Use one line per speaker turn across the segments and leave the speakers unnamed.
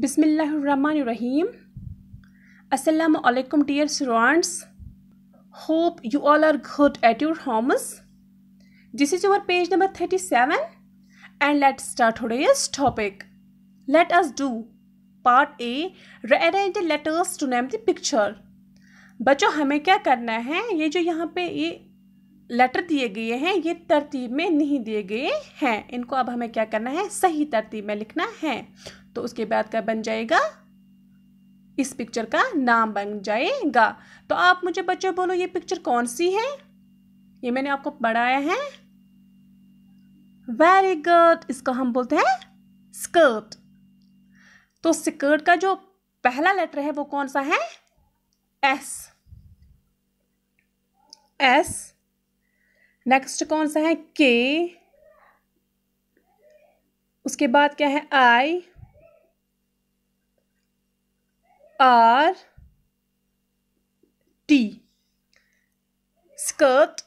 बिसमीम असलकम dear students hope you all are good at your homes this is your page number thirty seven and let start topic let us do part A rearrange letters to name the picture बच्चों हमें क्या करना है ये जो यहाँ पे ये लेटर दिए गए हैं ये तरतीब में नहीं दिए गए हैं इनको अब हमें क्या करना है सही तरतीब में लिखना है तो उसके बाद क्या बन जाएगा इस पिक्चर का नाम बन जाएगा तो आप मुझे बच्चों बोलो ये पिक्चर कौन सी है ये मैंने आपको पढ़ाया है वेरी गुड इसको हम बोलते हैं स्कर्ट तो स्कर्ट का जो पहला लेटर है वो कौन सा है एस एस नेक्स्ट कौन सा है के उसके बाद क्या है I R T skirt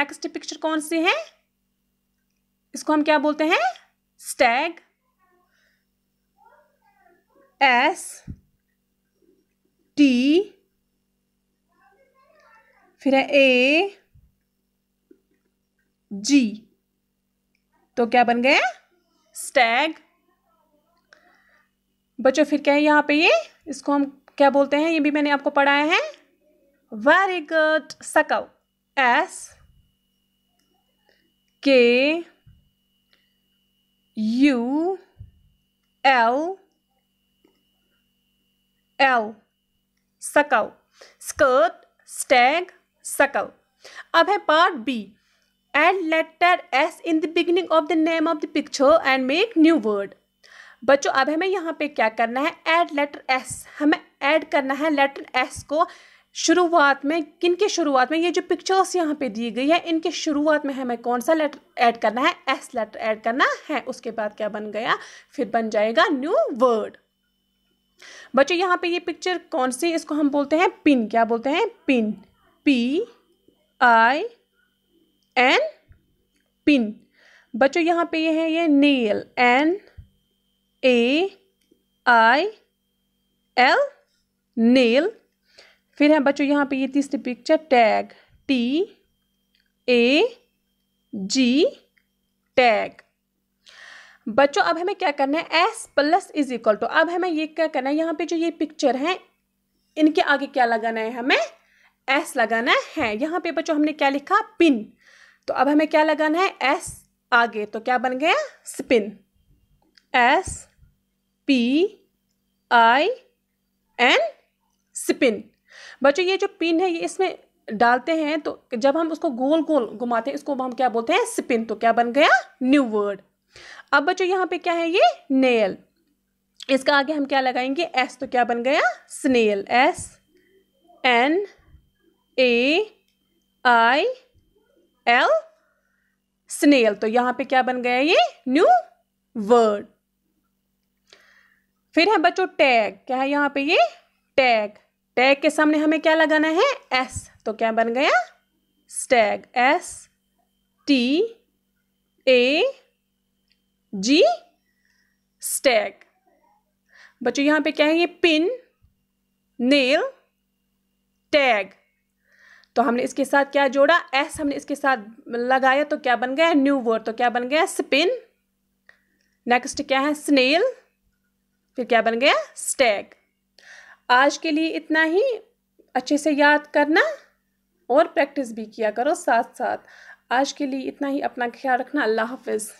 next picture कौन सी है इसको हम क्या बोलते हैं स्टैग एस टी फिर है ए जी तो क्या बन गया स्टैग बच्चों फिर क्या है यहाँ पे ये इसको हम क्या बोलते हैं ये भी मैंने आपको पढ़ाया है very good skull S K U L L skull skirt stag skull अब है part B and letter S in the beginning of the name of the picture and make new word बच्चों अब हमें यहाँ पे क्या करना है एड लेटर एस हमें ऐड करना है लेटर एस को शुरुआत में किन के शुरुआत में ये जो पिक्चर्स यहाँ पे दी गई है इनके शुरुआत में हमें कौन सा लेटर ऐड करना है एस लेटर ऐड करना है उसके बाद क्या बन गया फिर बन जाएगा न्यू वर्ड बच्चों यहाँ पे ये पिक्चर कौन सी इसको हम बोलते हैं पिन क्या बोलते हैं pin P I N pin बच्चों यहाँ पे ये है ये nail N A I L nail फिर है बच्चों यहाँ पे ये तीसरी picture tag T A G tag बच्चों अब हमें क्या करना है S plus is equal to अब हमें ये क्या करना है यहाँ पे जो ये पिक्चर है इनके आगे क्या लगाना है हमें एस लगाना है यहाँ पे बच्चों हमने क्या लिखा पिन तो अब हमें क्या लगाना है एस आगे तो क्या बन गया spin S P I N spin बच्चों ये जो पिन है ये इसमें डालते हैं तो जब हम उसको गोल गोल घुमाते हैं इसको हम क्या बोलते हैं स्पिन तो क्या बन गया न्यू वर्ड अब बच्चों यहाँ पे क्या है ये नेल इसका आगे हम क्या लगाएंगे एस तो क्या बन गया snail S N A I L snail तो यहां पे क्या बन गया ये न्यू वर्ड फिर है बच्चों टैग क्या है यहां पे ये टैग टैग के सामने हमें क्या लगाना है एस तो क्या बन गया stag S T A G stag बच्चों यहां पे क्या है ये पिन नेल टैग तो हमने इसके साथ क्या जोड़ा एस हमने इसके साथ लगाया तो क्या बन गया न्यू वर्ड तो क्या बन गया स्पिन नेक्स्ट क्या है स्नेल फिर क्या बन गया स्टैग आज के लिए इतना ही अच्छे से याद करना और प्रैक्टिस भी किया करो साथ साथ आज के लिए इतना ही अपना ख्याल रखना अल्लाह हाफिज़